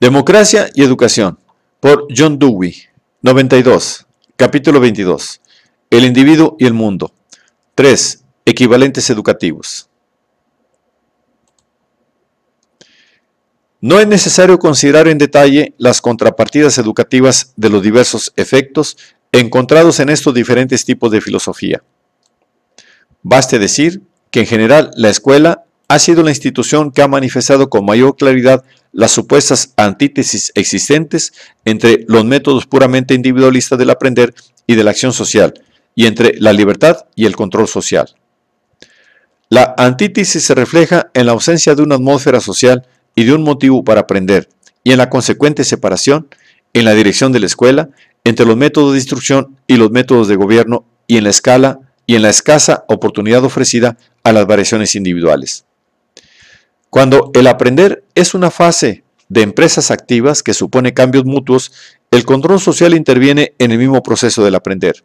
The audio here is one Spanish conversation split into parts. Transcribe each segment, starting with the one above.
Democracia y Educación, por John Dewey, 92, capítulo 22. El individuo y el mundo. 3. Equivalentes educativos. No es necesario considerar en detalle las contrapartidas educativas de los diversos efectos encontrados en estos diferentes tipos de filosofía. Baste decir que en general la escuela ha sido la institución que ha manifestado con mayor claridad las supuestas antítesis existentes entre los métodos puramente individualistas del aprender y de la acción social, y entre la libertad y el control social. La antítesis se refleja en la ausencia de una atmósfera social y de un motivo para aprender, y en la consecuente separación, en la dirección de la escuela, entre los métodos de instrucción y los métodos de gobierno, y en la escala y en la escasa oportunidad ofrecida a las variaciones individuales. Cuando el aprender es una fase de empresas activas que supone cambios mutuos, el control social interviene en el mismo proceso del aprender.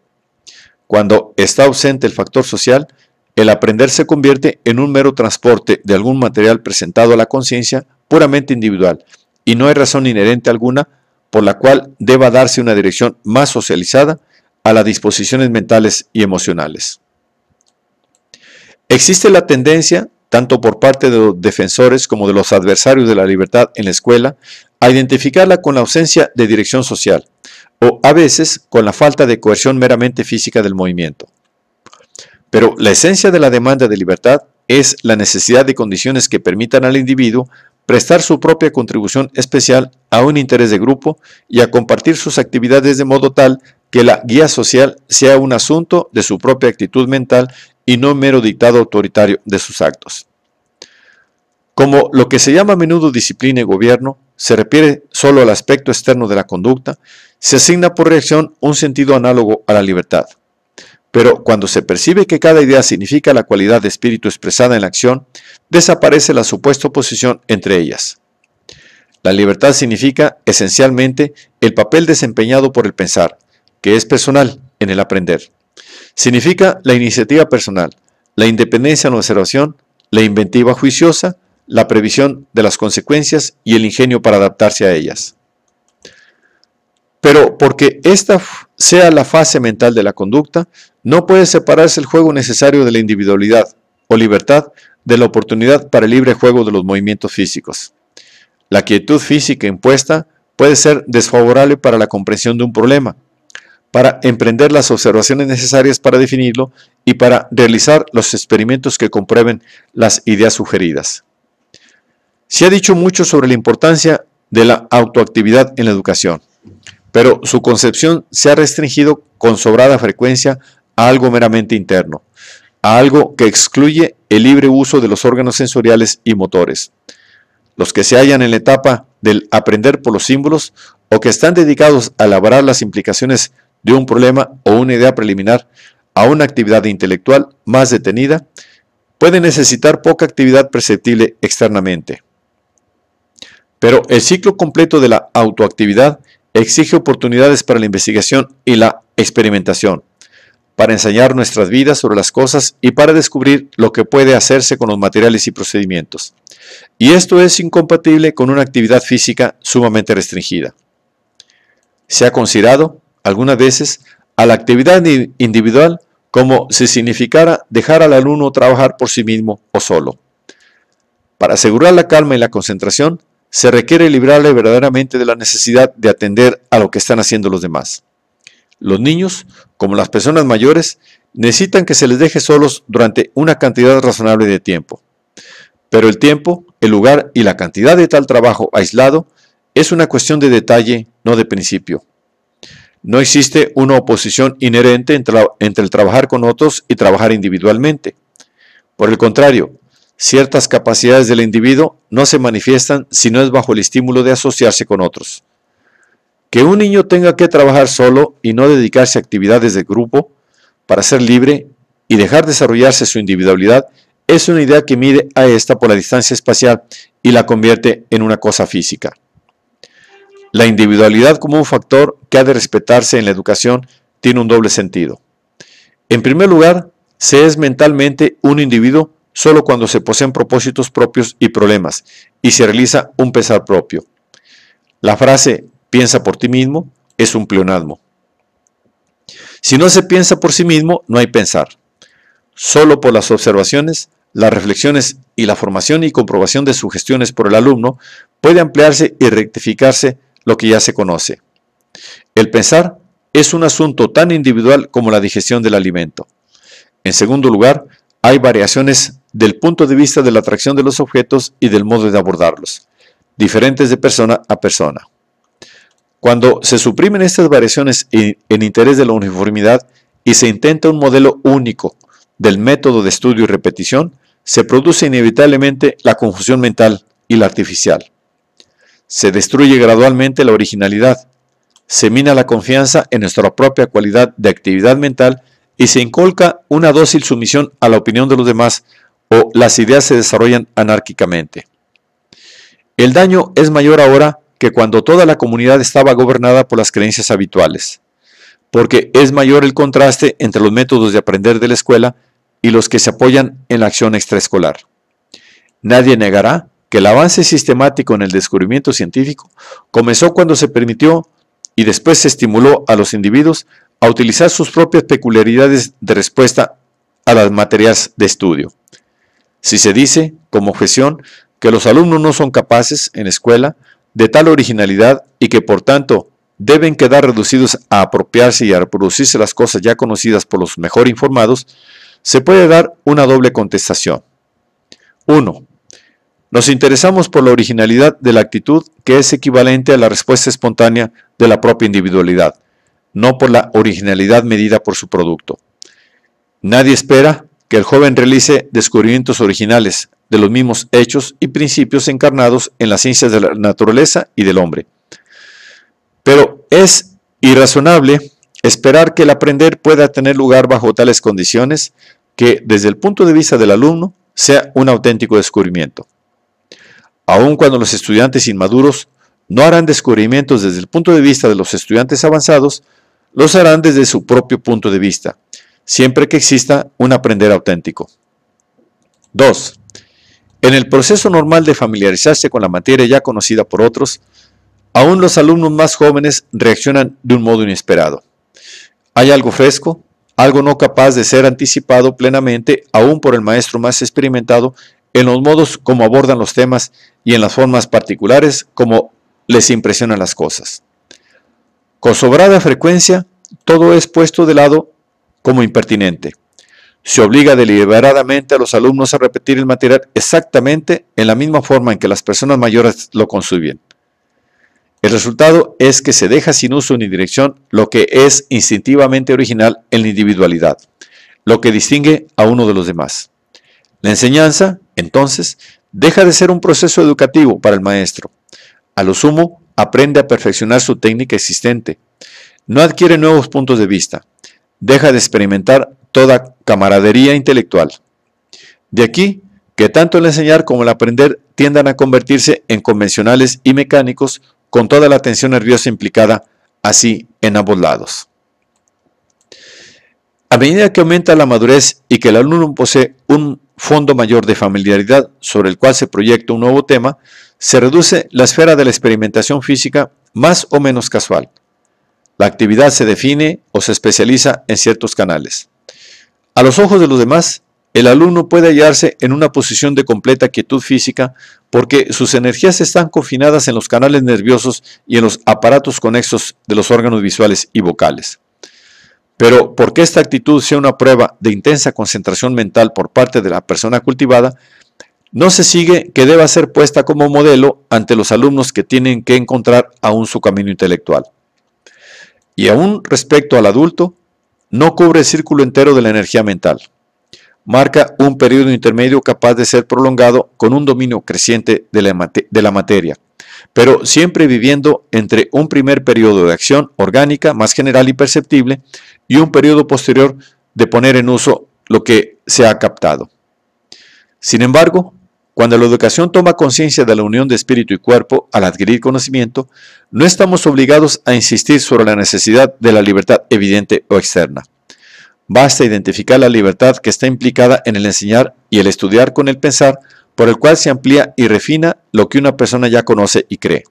Cuando está ausente el factor social, el aprender se convierte en un mero transporte de algún material presentado a la conciencia puramente individual, y no hay razón inherente alguna por la cual deba darse una dirección más socializada a las disposiciones mentales y emocionales. Existe la tendencia tanto por parte de los defensores como de los adversarios de la libertad en la escuela, a identificarla con la ausencia de dirección social, o a veces con la falta de coerción meramente física del movimiento. Pero la esencia de la demanda de libertad es la necesidad de condiciones que permitan al individuo prestar su propia contribución especial a un interés de grupo y a compartir sus actividades de modo tal que la guía social sea un asunto de su propia actitud mental y no mero dictado autoritario de sus actos. Como lo que se llama a menudo disciplina y gobierno se refiere solo al aspecto externo de la conducta, se asigna por reacción un sentido análogo a la libertad. Pero cuando se percibe que cada idea significa la cualidad de espíritu expresada en la acción, desaparece la supuesta oposición entre ellas. La libertad significa esencialmente el papel desempeñado por el pensar, que es personal en el aprender. Significa la iniciativa personal, la independencia en la observación, la inventiva juiciosa, la previsión de las consecuencias y el ingenio para adaptarse a ellas. Pero porque esta sea la fase mental de la conducta, no puede separarse el juego necesario de la individualidad o libertad de la oportunidad para el libre juego de los movimientos físicos. La quietud física impuesta puede ser desfavorable para la comprensión de un problema, para emprender las observaciones necesarias para definirlo y para realizar los experimentos que comprueben las ideas sugeridas. Se ha dicho mucho sobre la importancia de la autoactividad en la educación, pero su concepción se ha restringido con sobrada frecuencia a algo meramente interno, a algo que excluye el libre uso de los órganos sensoriales y motores. Los que se hallan en la etapa del aprender por los símbolos o que están dedicados a elaborar las implicaciones de un problema o una idea preliminar a una actividad intelectual más detenida, puede necesitar poca actividad perceptible externamente. Pero el ciclo completo de la autoactividad exige oportunidades para la investigación y la experimentación, para enseñar nuestras vidas sobre las cosas y para descubrir lo que puede hacerse con los materiales y procedimientos. Y esto es incompatible con una actividad física sumamente restringida. Se ha considerado algunas veces, a la actividad individual como si significara dejar al alumno trabajar por sí mismo o solo. Para asegurar la calma y la concentración, se requiere librarle verdaderamente de la necesidad de atender a lo que están haciendo los demás. Los niños, como las personas mayores, necesitan que se les deje solos durante una cantidad razonable de tiempo. Pero el tiempo, el lugar y la cantidad de tal trabajo aislado es una cuestión de detalle, no de principio. No existe una oposición inherente entre, el trabajar con otros y trabajar individualmente. Por el contrario, ciertas capacidades del individuo no se manifiestan si no es bajo el estímulo de asociarse con otros. Que un niño tenga que trabajar solo y no dedicarse a actividades de grupo para ser libre y dejar desarrollarse su individualidad es una idea que mide a esta por la distancia espacial y la convierte en una cosa física. La individualidad como un factor que ha de respetarse en la educación tiene un doble sentido. En primer lugar, se es mentalmente un individuo solo cuando se poseen propósitos propios y problemas y se realiza un pesar propio. La frase piensa por ti mismo es un pleonasmo. Si no se piensa por sí mismo, no hay pensar. Solo por las observaciones, las reflexiones y la formación y comprobación de sugestiones por el alumno puede ampliarse y rectificarse lo que ya se conoce. El pensar es un asunto tan individual como la digestión del alimento. En segundo lugar, hay variaciones del punto de vista de la atracción de los objetos y del modo de abordarlos, diferentes de persona a persona. Cuando se suprimen estas variaciones en interés de la uniformidad y se intenta un modelo único del método de estudio y repetición, se produce inevitablemente la confusión mental y la artificial. Se destruye gradualmente la originalidad, se mina la confianza en nuestra propia cualidad de actividad mental y se inculca una dócil sumisión a la opinión de los demás o las ideas se desarrollan anárquicamente. El daño es mayor ahora que cuando toda la comunidad estaba gobernada por las creencias habituales, porque es mayor el contraste entre los métodos de aprender de la escuela y los que se apoyan en la acción extraescolar. Nadie negará el avance sistemático en el descubrimiento científico comenzó cuando se permitió y después se estimuló a los individuos a utilizar sus propias peculiaridades de respuesta a las materias de estudio. Si se dice, como objeción, que los alumnos no son capaces en escuela de tal originalidad y que por tanto deben quedar reducidos a apropiarse y a reproducirse las cosas ya conocidas por los mejor informados, se puede dar una doble contestación. 1. Nos interesamos por la originalidad de la actitud que es equivalente a la respuesta espontánea de la propia individualidad, no por la originalidad medida por su producto. Nadie espera que el joven realice descubrimientos originales de los mismos hechos y principios encarnados en las ciencias de la naturaleza y del hombre. Pero es irrazonable esperar que el aprender pueda tener lugar bajo tales condiciones que, desde el punto de vista del alumno, sea un auténtico descubrimiento aun cuando los estudiantes inmaduros no harán descubrimientos desde el punto de vista de los estudiantes avanzados, los harán desde su propio punto de vista, siempre que exista un aprender auténtico. 2. En el proceso normal de familiarizarse con la materia ya conocida por otros, aún los alumnos más jóvenes reaccionan de un modo inesperado. Hay algo fresco, algo no capaz de ser anticipado plenamente aún por el maestro más experimentado en los modos como abordan los temas y en las formas particulares como les impresionan las cosas. Con sobrada frecuencia, todo es puesto de lado como impertinente. Se obliga deliberadamente a los alumnos a repetir el material exactamente en la misma forma en que las personas mayores lo consumen. El resultado es que se deja sin uso ni dirección lo que es instintivamente original en la individualidad, lo que distingue a uno de los demás. La enseñanza, entonces, deja de ser un proceso educativo para el maestro. A lo sumo, aprende a perfeccionar su técnica existente. No adquiere nuevos puntos de vista. Deja de experimentar toda camaradería intelectual. De aquí que tanto el enseñar como el aprender tiendan a convertirse en convencionales y mecánicos con toda la tensión nerviosa implicada así en ambos lados. A medida que aumenta la madurez y que el alumno posee un Fondo Mayor de Familiaridad, sobre el cual se proyecta un nuevo tema, se reduce la esfera de la experimentación física más o menos casual. La actividad se define o se especializa en ciertos canales. A los ojos de los demás, el alumno puede hallarse en una posición de completa quietud física porque sus energías están confinadas en los canales nerviosos y en los aparatos conexos de los órganos visuales y vocales. Pero porque esta actitud sea una prueba de intensa concentración mental por parte de la persona cultivada, no se sigue que deba ser puesta como modelo ante los alumnos que tienen que encontrar aún su camino intelectual. Y aún respecto al adulto, no cubre el círculo entero de la energía mental. Marca un periodo intermedio capaz de ser prolongado con un dominio creciente de la, de la materia pero siempre viviendo entre un primer periodo de acción orgánica más general y perceptible y un periodo posterior de poner en uso lo que se ha captado. Sin embargo, cuando la educación toma conciencia de la unión de espíritu y cuerpo al adquirir conocimiento, no estamos obligados a insistir sobre la necesidad de la libertad evidente o externa. Basta identificar la libertad que está implicada en el enseñar y el estudiar con el pensar por el cual se amplía y refina lo que una persona ya conoce y cree.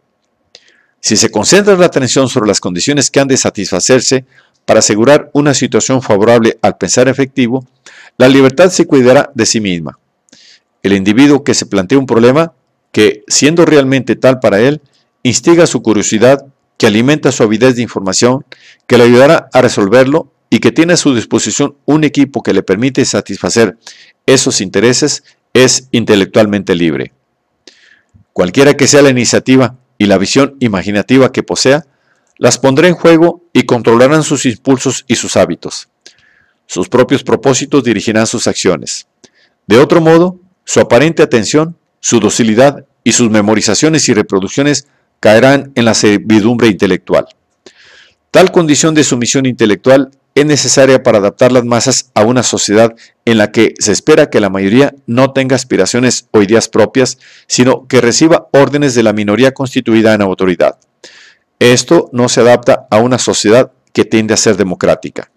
Si se concentra la atención sobre las condiciones que han de satisfacerse para asegurar una situación favorable al pensar efectivo, la libertad se cuidará de sí misma. El individuo que se plantea un problema que, siendo realmente tal para él, instiga su curiosidad, que alimenta su avidez de información, que le ayudará a resolverlo y que tiene a su disposición un equipo que le permite satisfacer esos intereses es intelectualmente libre. Cualquiera que sea la iniciativa y la visión imaginativa que posea, las pondrá en juego y controlarán sus impulsos y sus hábitos. Sus propios propósitos dirigirán sus acciones. De otro modo, su aparente atención, su docilidad y sus memorizaciones y reproducciones caerán en la servidumbre intelectual. Tal condición de sumisión intelectual es necesaria para adaptar las masas a una sociedad en la que se espera que la mayoría no tenga aspiraciones o ideas propias, sino que reciba órdenes de la minoría constituida en autoridad. Esto no se adapta a una sociedad que tiende a ser democrática.